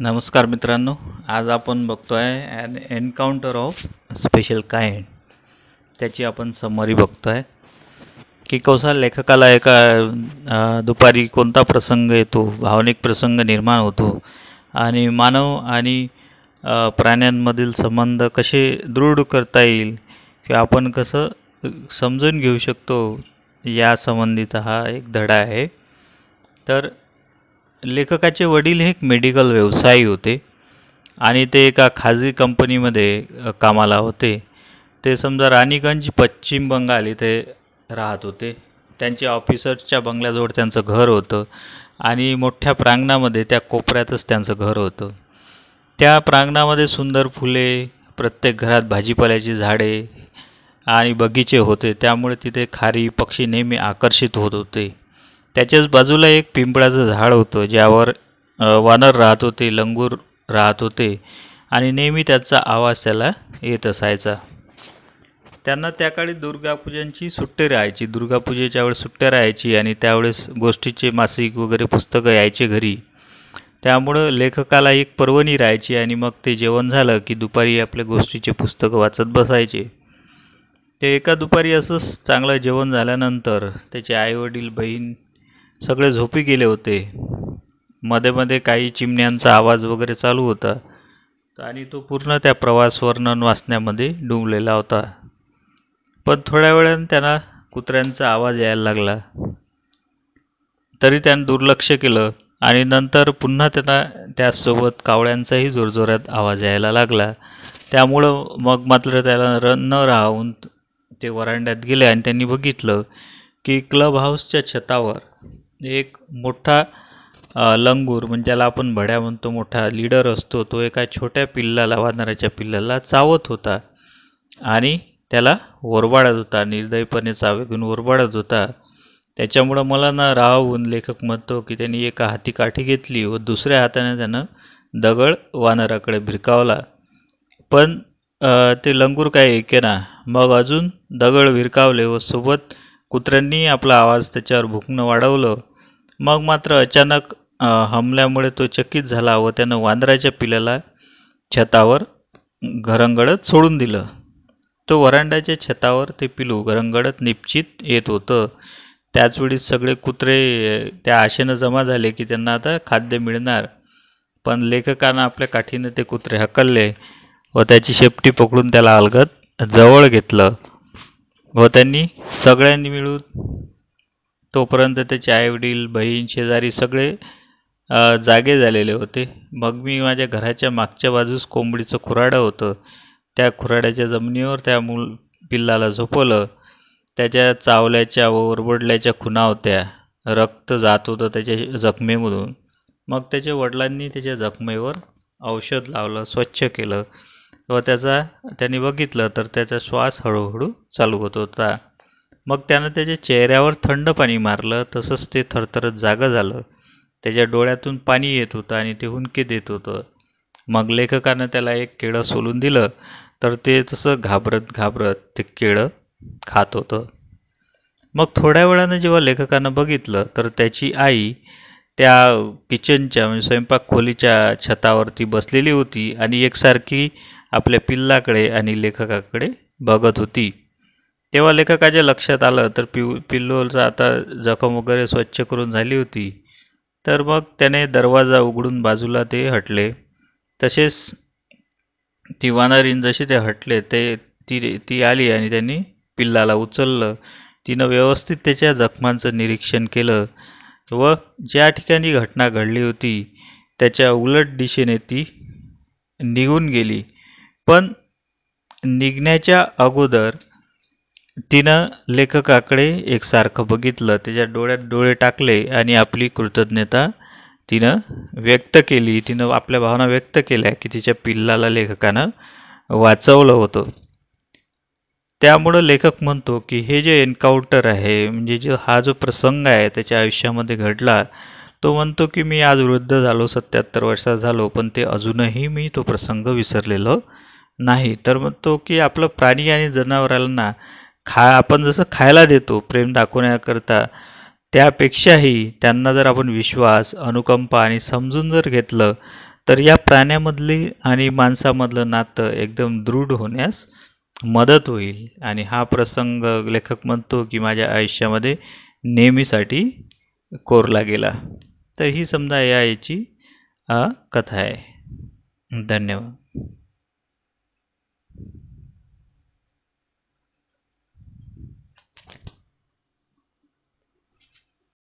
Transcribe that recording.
नमस्कार मित्रांनो आज आपण बघतो आहे an encounter of special kind त्याची आपण समरी बघतो आहे की कौसा लेखकाला एका दुपारी कोणता प्रसंग येतो भावनिक प्रसंग निर्माण होतो आणि मानव आणि प्राण्यांमधील संबंध कसे दृढ करता येईल किंवा आपण कसं समजून घेऊ शकतो या संबंधीचा हा एक धडा आहे तर लेखकाचे वडील हे एक मेडिकल व्यवसायी होते आणि ते एका खाजगी कंपनीमध्ये कामाला होते ते समजा राणीगंज पश्चिम बंगाल इथे राहत होते त्यांच्या ऑफिसर्सच्या बंगल्याजवळ त्यांचं घर होतं आणि मोठ्या प्रांगणामध्ये त्या कोपऱ्यातच त्यांचं घर होतं त्या प्रांगणामध्ये सुंदर फुले प्रत्येक घरात भाजीपाल्याची झाडे आणि बगीचे होते त्यामुळे तिथे खारी पक्षी नेहमी आकर्षित होत होते त्याच्याच बाजूला एक पिंपळाचं झाड होतं ज्यावर वानर राहत होते लंगूर राहत होते आणि नेहमी त्याचा आवाज त्याला येत असायचा त्यांना त्या काळी दुर्गापूजांची सुट्टी राहायची दुर्गापूजेच्या वेळेस सुट्ट्या राहायची आणि त्यावेळेस गोष्टीचे मासिक वगैरे पुस्तकं यायचे घरी त्यामुळं लेखकाला एक पर्वणी राहायची आणि मग ते जेवण झालं की दुपारी आपल्या गोष्टीचे पुस्तकं वाचत बसायचे ते एका दुपारी असंच चांगलं जेवण झाल्यानंतर त्याचे आईवडील बहीण सगळे झोपी गेले होते मध्ये मध्ये काही चिमण्यांचा आवाज वगैरे चालू होता आणि तो पूर्ण त्या प्रवास वर्णन वाचण्यामध्ये डुंबलेला होता पण थोड्या वेळानं त्यांना कुत्र्यांचा आवाज यायला लागला तरी त्यानं दुर्लक्ष केलं आणि नंतर पुन्हा त्यांना त्यासोबत कावळ्यांचाही जोरजोरात आवाज यायला लागला त्यामुळं मग मात्र त्याला र न राहून ते वरांड्यात गेले आणि त्यांनी बघितलं की क्लब हाऊसच्या छतावर एक मोठा लंगूर म्हणजे ज्याला आपण भड्या म्हणतो मोठा लीडर असतो तो एका छोट्या पिल्लाला वानराच्या पिल्लाला चावत होता आणि त्याला ओरबाडत होता निर्दयीपणे चावे घेऊन ओरबाडत होता त्याच्यामुळं मला ना राहून लेखक म्हणतो की त्यांनी एका हाती काठी घेतली व दुसऱ्या हाताने त्यानं दगड वानराकडे भिरकावला पण ते लंगूर काय ऐके ना मग अजून दगड भिरकावले व सोबत कुत्र्यांनी आपला आवाज त्याच्यावर भुकणं वाढवलं मग मात्र अचानक हमल्यामुळे तो चकित झाला व त्यानं वांद्राच्या पिल्याला छतावर घरंगडत सोडून दिलं तो वरांड्याच्या छतावर ते पिलू घरंगडत निश्चित येत होतं त्याचवेळी सगळे कुत्रे त्या आशेनं जमा झाले की त्यांना आता खाद्य मिळणार पण लेखकानं आपल्या काठीनं ते कुत्रे हकलले व त्याची शेपटी पकडून त्याला अलगत जवळ घेतलं व त्यांनी सगळ्यांनी मिळून तोपर्यंत त्याचे आईवडील बहीण शेजारी सगळे जागे झालेले होते मग मी माझ्या घराच्या मागच्या बाजूस कोंबडीचं खुराडं होतं त्या खुराड्याच्या जमिनीवर त्या मूल पिल्लाला झोपवलं त्याच्या चावल्याच्या व ओरबडल्याच्या खुना होत्या रक्त जात होतं त्याच्या जखमेमधून मग त्याच्या वडिलांनी त्याच्या जखमेवर औषध लावलं स्वच्छ केलं व त्याचा त्यांनी बघितलं तर त्याचा श्वास हळूहळू चालू होत होता मग त्यानं त्याच्या चेहऱ्यावर थंड पाणी मारलं तसंच ते थरथरत जागं झालं त्याच्या डोळ्यातून पाणी येत होतं आणि ते हुंके देत होतं मग लेखकानं त्याला एक केळं सोलून दिलं तर ते तसं घाबरत घाबरत ते केळं खात होतं मग थोड्या वेळानं जेव्हा लेखकानं बघितलं तर त्याची आई त्या किचनच्या म्हणजे स्वयंपाक खोलीच्या छतावरती बसलेली होती आणि एकसारखी आपल्या पिल्लाकडे आणि लेखकाकडे बघत होती तेव्हा लेखकाच्या लक्षात आलं तर पिव पिल्लोचा आता जखम वगैरे स्वच्छ करून झाली होती तर मग त्याने दरवाजा उघडून बाजूला ते हटले तसेच ती वानरीन जशी ते हटले ते ती ती आली आणि त्यांनी पिल्लाला उचललं तिनं व्यवस्थित त्याच्या जखमांचं निरीक्षण केलं व ज्या ठिकाणी घटना घडली होती त्याच्या उलट दिशेने ती निघून गेली पण निघण्याच्या अगोदर तिनं लेखकाकडे एकसारखं बघितलं त्याच्या डोळ्यात डोळे टाकले आणि आपली कृतज्ञता तिनं व्यक्त केली तिनं आपल्या भावना व्यक्त केल्या की तिच्या पिल्लाला लेखकानं वाचवलं होतं त्यामुळं लेखक म्हणतो की हे जे एन्काउंटर आहे म्हणजे जो हा जो प्रसंग आहे त्याच्या आयुष्यामध्ये घडला तो म्हणतो की मी आज वृद्ध झालो सत्याहत्तर वर्षात झालो पण ते अजूनही मी तो प्रसंग विसरलेलो नाही तर म्हणतो की आपलं प्राणी आणि जनावरांना खा आपण जसं खायला देतो प्रेम दाखवण्याकरता त्यापेक्षाही त्यांना जर आपण विश्वास अनुकंपा आणि समजून जर घेतलं तर या प्राण्यामधली आणि माणसामधलं नातं एकदम दृढ होण्यास मदत होईल आणि हा प्रसंग लेखक म्हणतो की माझ्या आयुष्यामध्ये नेहमीसाठी कोरला गेला तर ही समजा या याची कथा आहे धन्यवाद